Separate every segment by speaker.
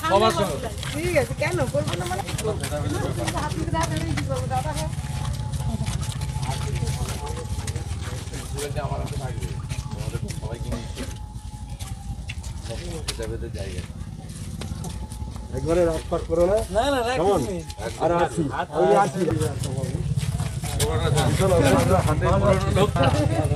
Speaker 1: সবার
Speaker 2: মানে? একবারে রাতপাট করো না না না আর আসি আসি আচ্ছা। হাতে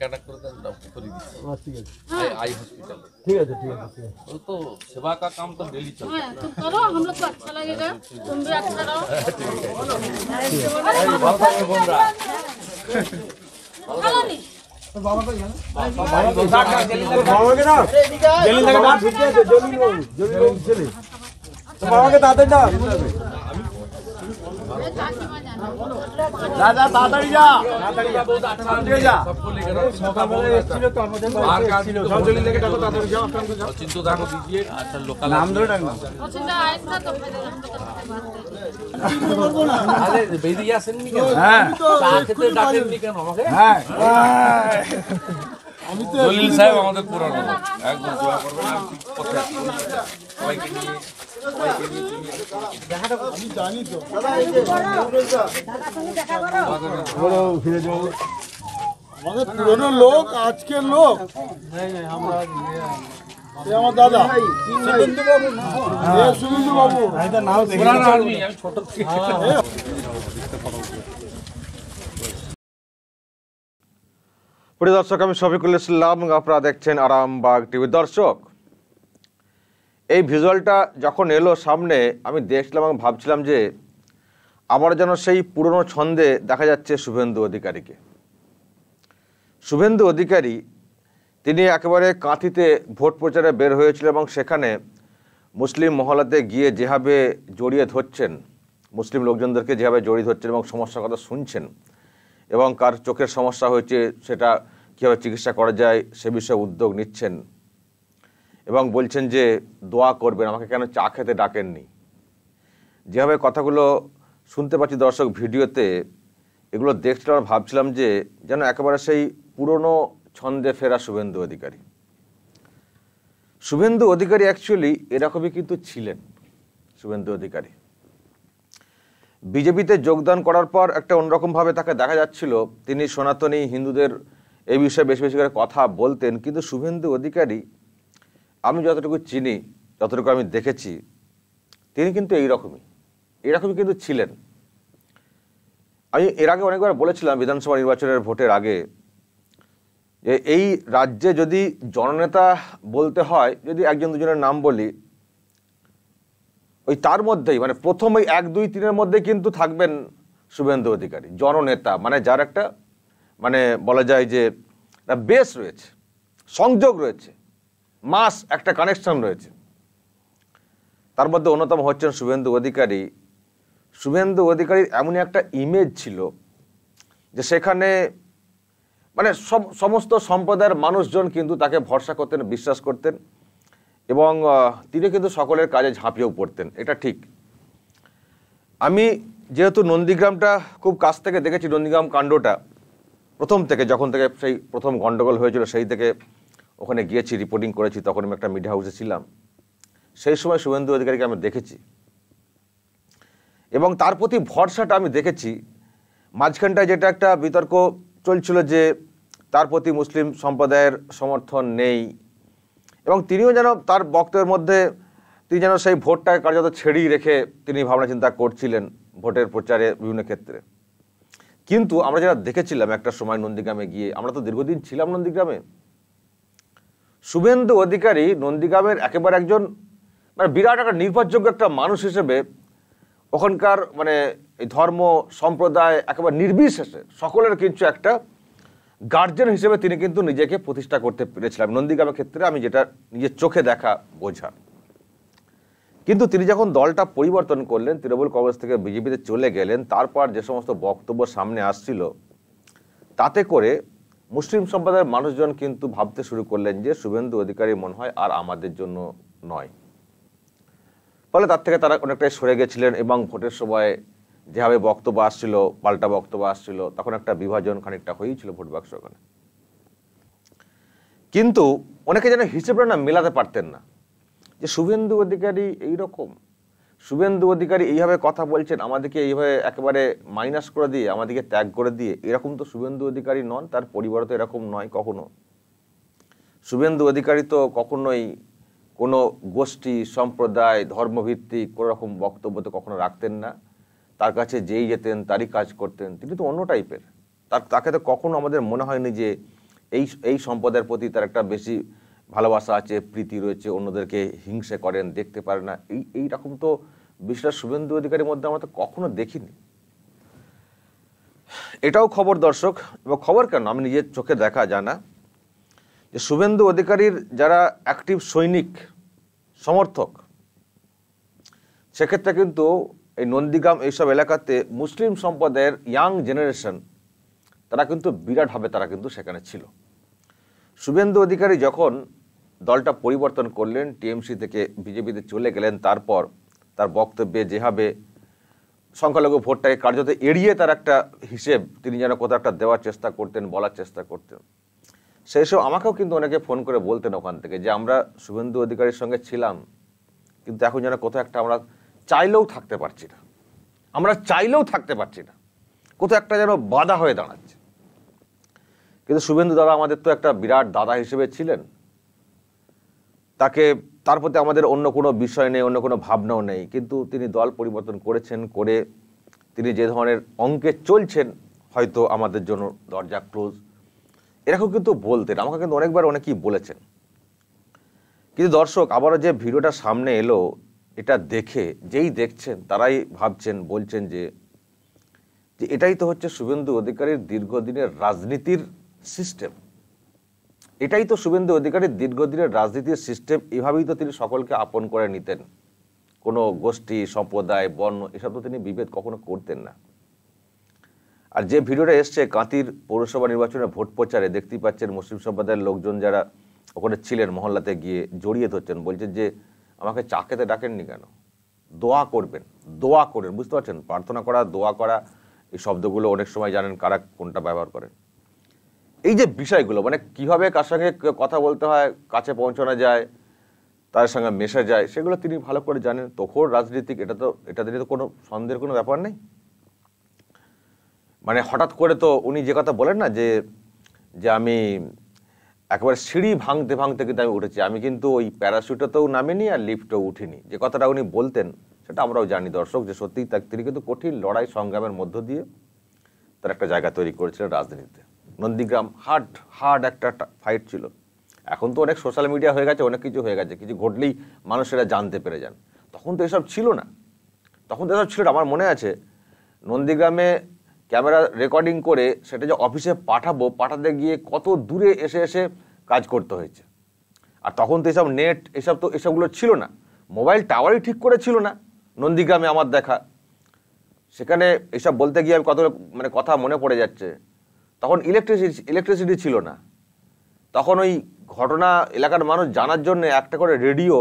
Speaker 2: করে দেন করে ঠিক আছে আই ঠিক আছে ঠিক আছে वो तो सेवा का काम तो हम लोग को अच्छा ঠিক আছে জলিল জলিল চলে বাবাকে তাতে না দাদা তাড়াতাড়ি যা তাড়াতাড়ি যা সকালবেলা এসেছিল তো আমাদের আর কাজ ছিল সঞ্জলি লেগে ডাকো তাড়াতাড়ি তো আরে বেরিয়ে আসেন হ্যাঁ চা হ্যাঁ, হ্যাঁ। দলিল সাহেব আমাদের পুরানো একদম করবেন আর কথা সবাইকে নিয়ে সবাইকে নিয়ে পুরনো লোক আজকের লোক দর্শক আমি শফিকুল ইসলাম আপনারা দেখছেন আরামবাগ টিভি দর্শক এই ভিজুয়ালটা যখন এলো সামনে আমি দেখলাম এবং ভাবছিলাম যে আবার যেন সেই পুরনো ছন্দে দেখা যাচ্ছে শুভেন্দু অধিকারীকে শুভেন্দু অধিকারী তিনি একেবারে কাঁথিতে ভোট প্রচারে বের হয়েছিল এবং সেখানে মুসলিম মহলাতে গিয়ে যেভাবে জড়িয়ে ধরছেন মুসলিম লোকজনদেরকে যেভাবে জড়িয়ে ধরছেন এবং সমস্যার কথা শুনছেন এবং কার চোখের সমস্যা হয়েছে সেটা কীভাবে চিকিৎসা করা যায় সে বিষয়ে উদ্যোগ নিচ্ছেন এবং বলছেন যে দোয়া করবেন আমাকে কেন চা খেতে ডাকেননি যেভাবে কথাগুলো শুনতে পাচ্ছি দর্শক ভিডিওতে এগুলো দেখছিলাম আর ভাবছিলাম যে যেন একেবারে সেই পুরনো ছন্দে ফেরা শুভেন্দু অধিকারী শুভেন্দু অধিকারী অ্যাকচুয়ালি এরকমই কিন্তু ছিলেন শুভেন্দু অধিকারী বিজেপিতে যোগদান করার পর একটা অন্যরকমভাবে তাকে দেখা যাচ্ছিল তিনি সনাতনী হিন্দুদের এই বিষয়ে বেশি বেশি করে কথা বলতেন কিন্তু শুভেন্দু অধিকারী আমি যতটুকু চিনি যতটুকু আমি দেখেছি তিনি কিন্তু এইরকমই এরকমই কিন্তু ছিলেন আমি এর আগে অনেকবার বলেছিলাম বিধানসভা নির্বাচনের ভোটের আগে যে এই রাজ্যে যদি জননেতা বলতে হয় যদি একজন দুজনের নাম বলি ওই তার মধ্যেই মানে প্রথম ওই এক দুই তিনের মধ্যে কিন্তু থাকবেন শুভেন্দু অধিকারী জননেতা মানে যার একটা মানে বলা যায় যে বেস রয়েছে সংযোগ রয়েছে মাস একটা কানেকশন রয়েছে তার মধ্যে অন্যতম হচ্ছেন শুভেন্দু অধিকারী শুভেন্দু অধিকারীর এমনই একটা ইমেজ ছিল যে সেখানে মানে সব সমস্ত সম্প্রদায়ের মানুষজন কিন্তু তাকে ভরসা করতেন বিশ্বাস করতেন এবং তিনি কিন্তু সকলের কাজে ঝাঁপিয়েও পড়তেন এটা ঠিক আমি যেহেতু নন্দীগ্রামটা খুব কাছ থেকে দেখেছি নন্দীগ্রাম কাণ্ডটা প্রথম থেকে যখন থেকে সেই প্রথম গণ্ডগোল হয়েছিল সেই থেকে ওখানে গিয়েছি রিপোর্টিং করেছি তখন আমি একটা মিডিয়া হাউসে ছিলাম সেই সময় শুভেন্দু অধিকারীকে আমি দেখেছি এবং তার প্রতি ভরসাটা আমি দেখেছি মাঝখানটায় যেটা একটা বিতর্ক চলছিল যে তার প্রতি মুসলিম সম্প্রদায়ের সমর্থন নেই এবং তিনিও যেন তার বক্তব্যের মধ্যে তিনি যেন সেই ভোটটাকে কার্যত ছেড়েই রেখে তিনি ভাবনা চিন্তা করছিলেন ভোটের প্রচারে বিভিন্ন ক্ষেত্রে কিন্তু আমরা যারা দেখেছিলাম একটা সময় নন্দীগ্রামে গিয়ে আমরা তো দীর্ঘদিন ছিলাম নন্দীগ্রামে শুভেন্দু অধিকারী নন্দীগ্রামের একেবারে একজন মানে বিরাট একটা নির্ভরযোগ্য একটা মানুষ হিসেবে ওখানকার মানে এই ধর্ম সম্প্রদায় একেবারে নির্বিশেষে সকলের কিন্তু একটা গার্জেন হিসেবে তিনি কিন্তু নিজেকে প্রতিষ্ঠা করতে পেরেছিলাম নন্দীগ্রামের ক্ষেত্রে আমি যেটা নিজের চোখে দেখা বোঝা কিন্তু তিনি যখন দলটা পরিবর্তন করলেন তৃণমূল কংগ্রেস থেকে বিজেপিতে চলে গেলেন তারপর যে সমস্ত বক্তব্য সামনে আসছিল তাতে করে মুসলিম সম্প্রদায়ের মানুষজন কিন্তু ভাবতে শুরু করলেন যে শুভেন্দু অধিকারী মনে হয় আর আমাদের জন্য নয় ফলে তার থেকে তারা অনেকটাই সরে গেছিলেন এবং ভোটের সময় যেভাবে বক্তব্য আসছিল পাল্টা বক্তব্য আসছিল তখন একটা বিভাজন খানিকটা হয়েছিল ভোট বাক্স ওখানে কিন্তু অনেকে যেন হিসেবটা না মেলাতে পারতেন না যে শুভেন্দু অধিকারী এইরকম শুভেন্দু অধিকারী এইভাবে কথা বলছেন আমাদেরকে এইভাবে একেবারে মাইনাস করে দিয়ে আমাদেরকে ত্যাগ করে দিয়ে এরকম তো শুভেন্দু অধিকারী নন তার পরিবার তো এরকম নয় কখনো শুভেন্দু অধিকারী তো কখনোই কোনো গোষ্ঠী সম্প্রদায় ধর্মভিত্তিক কোনো রকম বক্তব্য তো কখনো রাখতেন না তার কাছে যেই যেতেন তারই কাজ করতেন তিনি তো অন্য টাইপের তার তাকে তো কখনো আমাদের মনে হয়নি যে এই এই সম্প্রদায়ের প্রতি তার একটা বেশি ভালোবাসা আছে প্রীতি রয়েছে অন্যদেরকে হিংসে করেন দেখতে পারে না এই এই রকম তো বিশ্বাস শুভেন্দু অধিকারীর মধ্যে আমরা তো কখনো দেখিনি এটাও খবর দর্শক এবং খবর কেন আমি নিজের চোখে দেখা যায় না যে শুভেন্দু অধিকারীর যারা অ্যাক্টিভ সৈনিক সমর্থক সেক্ষেত্রে কিন্তু এই নন্দীগ্রাম এইসব এলাকাতে মুসলিম সম্প্রদায়ের ইয়াং জেনারেশন তারা কিন্তু বিরাটভাবে তারা কিন্তু সেখানে ছিল শুভেন্দু অধিকারী যখন দলটা পরিবর্তন করলেন টিএমসি থেকে বিজেপিতে চলে গেলেন তারপর তার বক্তব্যে যেভাবে সংখ্যালঘু ভোটটাকে কার্যত এড়িয়ে তার একটা হিসেব তিনি যেন কোথাও একটা দেওয়ার চেষ্টা করতেন বলার চেষ্টা করতেন সেই সব আমাকেও কিন্তু অনেকে ফোন করে বলতেন ওখান থেকে যে আমরা শুভেন্দু অধিকারীর সঙ্গে ছিলাম কিন্তু এখন যেন কোথাও একটা আমরা চাইলেও থাকতে পারছি না আমরা চাইলেও থাকতে পারছি না কোথাও একটা যেন বাধা হয়ে দাঁড়াচ্ছে কিন্তু শুভেন্দু দাদা আমাদের তো একটা বিরাট দাদা হিসেবে ছিলেন তাকে তার প্রতি আমাদের অন্য কোনো বিষয় নেই অন্য কোনো ভাবনাও নেই কিন্তু তিনি দল পরিবর্তন করেছেন করে তিনি যে ধরনের অঙ্কে চলছেন হয়তো আমাদের জন্য দরজা ক্লোজ এরকম কিন্তু বলতেন আমাকে কিন্তু অনেকবার অনেকেই বলেছেন কিন্তু দর্শক আবারও যে ভিডিওটা সামনে এলো এটা দেখে যেই দেখছেন তারাই ভাবছেন বলছেন যে যে এটাই তো হচ্ছে শুভেন্দু অধিকারীর দীর্ঘদিনের রাজনীতির সিস্টেম এটাই তো শুভেন্দু অধিকারীর দীর্ঘদিনের রাজনীতির সিস্টেম এভাবেই তো তিনি সকলকে আপন করে নিতেন কোনো গোষ্ঠী সম্প্রদায় বর্ণ এসব তো তিনি বিভেদ কখনো করতেন না আর যে ভিডিওটা এসছে কাঁতির পৌরসভা নির্বাচনে ভোট প্রচারে দেখতেই পাচ্ছেন মুসলিম সম্প্রদায়ের লোকজন যারা ওখানে ছিলেন মহল্লাতে গিয়ে জড়িয়ে ধরছেন বলছেন যে আমাকে চাকেতে ডাকেননি কেন দোয়া করবেন দোয়া করেন বুঝতে পারছেন প্রার্থনা করা দোয়া করা এই শব্দগুলো অনেক সময় জানেন কারা কোনটা ব্যবহার করেন এই যে বিষয়গুলো মানে কিভাবে কার সঙ্গে কথা বলতে হয় কাছে পৌঁছানো যায় তার সঙ্গে মেশা যায় সেগুলো তিনি ভালো করে জানেন তখন রাজনীতিক এটা তো এটা তো কোনো সন্দেহের কোনো ব্যাপার নেই মানে হঠাৎ করে তো উনি যে কথা বলেন না যে যে আমি একবার সিঁড়ি ভাঙতে ভাঙতে কিন্তু আমি উঠেছি আমি কিন্তু ওই প্যারাশুটেতেও নামিনি আর লিফটেও উঠিনি যে কথাটা উনি বলতেন সেটা আমরাও জানি দর্শক যে সত্যিই তিনি কিন্তু কঠিন লড়াই সংগ্রামের মধ্য দিয়ে তার একটা জায়গা তৈরি করেছিলেন রাজনীতিতে নন্দীগ্রাম হার্ড হার্ড একটা ফাইট ছিল এখন তো অনেক সোশ্যাল মিডিয়া হয়ে গেছে অনেক কিছু হয়ে গেছে কিছু ঘটলেই মানুষেরা জানতে পেরে যান তখন তো এসব ছিল না তখন তো এসব ছিল আমার মনে আছে নন্দীগ্রামে ক্যামেরা রেকর্ডিং করে সেটা যে অফিসে পাঠাবো পাঠাতে গিয়ে কত দূরে এসে এসে কাজ করতে হয়েছে আর তখন তো এসব নেট এসব তো এসবগুলো ছিল না মোবাইল টাওয়ারই ঠিক করে ছিল না নন্দীগ্রামে আমার দেখা সেখানে এসব বলতে গিয়ে আমি কত মানে কথা মনে পড়ে যাচ্ছে তখন ইলেকট্রিসিটি ইলেকট্রিসিটি ছিল না তখন ওই ঘটনা এলাকার মানুষ জানার জন্য একটা করে রেডিও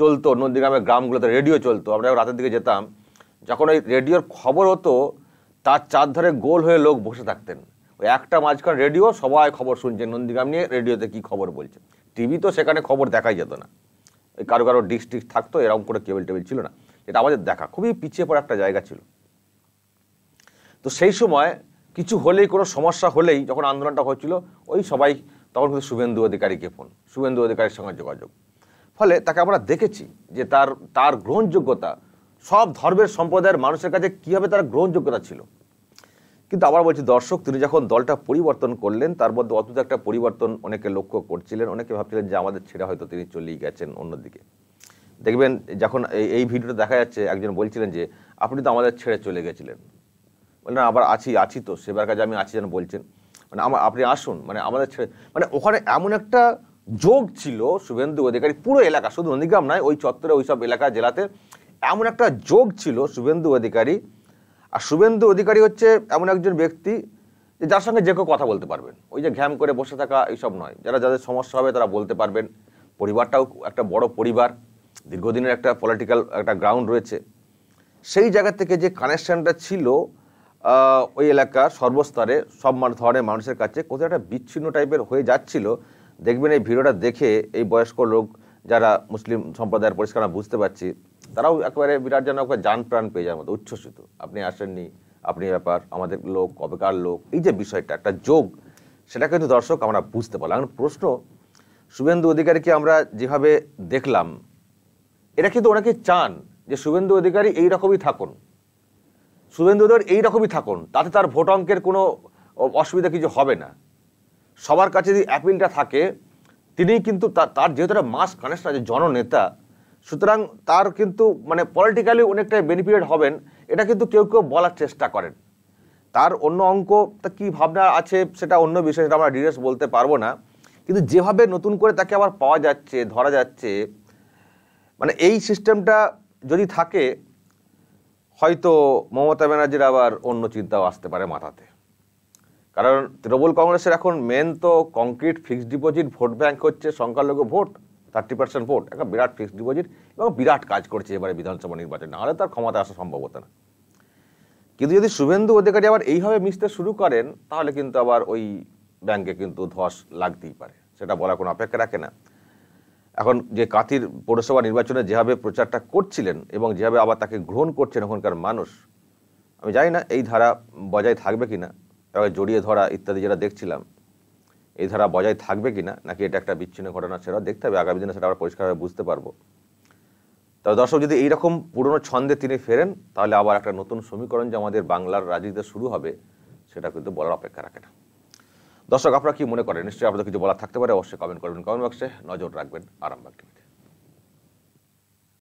Speaker 2: চলতো নন্দীগ্রামের গ্রামগুলোতে রেডিও চলতো আমরা রাতের দিকে যেতাম যখন ওই রেডিওর খবর হতো তার চার ধারে গোল হয়ে লোক বসে থাকতেন ওই একটা মাঝখান রেডিও সবাই খবর শুনছে নন্দীগ্রাম নিয়ে রেডিওতে কি খবর বলছে টিভি তো সেখানে খবর দেখাই যেত না ওই কারো কারো ডিস টিক্স থাকতো এরকম করে কেবল টেবিল ছিল না এটা আমাদের দেখা খুবই পিছিয়ে পড়া একটা জায়গা ছিল তো সেই সময় কিছু হলেই কোনো সমস্যা হলেই যখন আন্দোলনটা হচ্ছিল ওই সবাই তখন কিন্তু শুভেন্দু অধিকারীকে ফোন শুভেন্দু অধিকারীর সঙ্গে যোগাযোগ ফলে তাকে আমরা দেখেছি যে তার তার গ্রহণযোগ্যতা সব ধর্মের সম্প্রদায়ের মানুষের কাছে কীভাবে তার গ্রহণযোগ্যতা ছিল কিন্তু আবার বলছি দর্শক তিনি যখন দলটা পরিবর্তন করলেন তার মধ্যে অদ্ভুত একটা পরিবর্তন অনেকে লক্ষ্য করছিলেন অনেকে ভাবছিলেন যে আমাদের ছেড়ে হয়তো তিনি চলেই গেছেন অন্যদিকে দেখবেন যখন এই ভিডিওটা দেখা যাচ্ছে একজন বলছিলেন যে আপনি তো আমাদের ছেড়ে চলে গেছিলেন না মানে আবার আছি আছি তো সেবার কাজে আমি আছি যেন বলছেন মানে আমার আপনি আসুন মানে আমাদের ছেড়ে মানে ওখানে এমন একটা যোগ ছিল শুভেন্দু অধিকারী পুরো এলাকা শুধু নন্দীগ্রাম নয় ওই চত্বরে ওই সব এলাকা জেলাতে এমন একটা যোগ ছিল শুভেন্দু অধিকারী আর শুভেন্দু অধিকারী হচ্ছে এমন একজন ব্যক্তি যে যার সঙ্গে যে কেউ কথা বলতে পারবেন ওই যে ঘ্যাম করে বসে থাকা এইসব নয় যারা যাদের সমস্যা হবে তারা বলতে পারবেন পরিবারটাও একটা বড় পরিবার দীর্ঘদিনের একটা পলিটিক্যাল একটা গ্রাউন্ড রয়েছে সেই জায়গা থেকে যে কানেকশানটা ছিল ওই এলাকার সর্বস্তরে সব ধরনের মানুষের কাছে কোথাও একটা বিচ্ছিন্ন টাইপের হয়ে যাচ্ছিল দেখবেন এই ভিডিওটা দেখে এই বয়স্ক লোক যারা মুসলিম সম্প্রদায়ের পরিষ্কার বুঝতে পারছি তারাও একেবারে বিরাট যেন একবার যান প্রাণ পেয়ে যাওয়ার মতো উচ্ছ্বসিত আপনি আসেননি আপনি ব্যাপার আমাদের লোক কবেকার লোক এই যে বিষয়টা একটা যোগ সেটা কিন্তু দর্শক আমরা বুঝতে পারলাম এখন প্রশ্ন শুভেন্দু অধিকারীকে আমরা যেভাবে দেখলাম এটা কিন্তু ওনাকে চান যে শুভেন্দু অধিকারী এইরকমই থাকুন শুভেন্দুদের এইরকমই থাকুন তাতে তার ভোট অঙ্কের কোনো অসুবিধা কিছু হবে না সবার কাছে যদি অ্যাপিলটা থাকে তিনি কিন্তু তার যেহেতু একটা মাস কানেকশন আছে জননেতা সুতরাং তার কিন্তু মানে পলিটিক্যালি অনেকটাই বেনিফিটেড হবেন এটা কিন্তু কেউ কেউ বলার চেষ্টা করেন তার অন্য অঙ্ক তা কী ভাবনা আছে সেটা অন্য বিষয় সেটা আমরা ডিটেলস বলতে পারবো না কিন্তু যেভাবে নতুন করে তাকে আবার পাওয়া যাচ্ছে ধরা যাচ্ছে মানে এই সিস্টেমটা যদি থাকে হয়তো মমতা ব্যানার্জির আবার অন্য চিন্তাও আসতে পারে মাথাতে কারণ তৃণমূল কংগ্রেসের এখন মেন তো concrete fixed deposit vote bank হচ্ছে সংখ্যালঘু ভোট থার্টি পার্সেন্ট ভোট একটা বিরাট ফিক্সড ডিপোজিট এবং বিরাট কাজ করছে এবারে বিধানসভা নির্বাচন নাহলে তার ক্ষমতা আসা সম্ভব হতো না কিন্তু যদি শুভেন্দু অধিকারী আবার এইভাবে মিশতে শুরু করেন তাহলে কিন্তু আবার ওই ব্যাংকে কিন্তু ধস লাগতেই পারে সেটা বলা কোনো অপেক্ষা রাখে না এখন যে কাতির পৌরসভা নির্বাচনে যেভাবে প্রচারটা করছিলেন এবং যেভাবে আবার তাকে গ্রহণ করছেন ওখানকার মানুষ আমি জানি না এই ধারা বজায় থাকবে কি না জড়িয়ে ধরা ইত্যাদি যেটা দেখছিলাম এই ধারা বজায় থাকবে কি না নাকি এটা একটা বিচ্ছিন্ন ঘটনা সেটা দেখতে হবে আগামী দিনে সেটা আমরা পরিষ্কারভাবে বুঝতে পারবো তবে দর্শক যদি এইরকম পুরনো ছন্দে তিনি ফেরেন তাহলে আবার একটা নতুন সমীকরণ যে আমাদের বাংলার রাজনীতিতে শুরু হবে সেটা কিন্তু বলার অপেক্ষা রাখে না দর্শক আপনারা কি মনে করেন নিশ্চয়ই আপনাদের কিছু বলার থাকতে পারে অবশ্যই কমেন্ট করবেন কমেন্ট বক্সে নজর রাখবেন আরামবাগ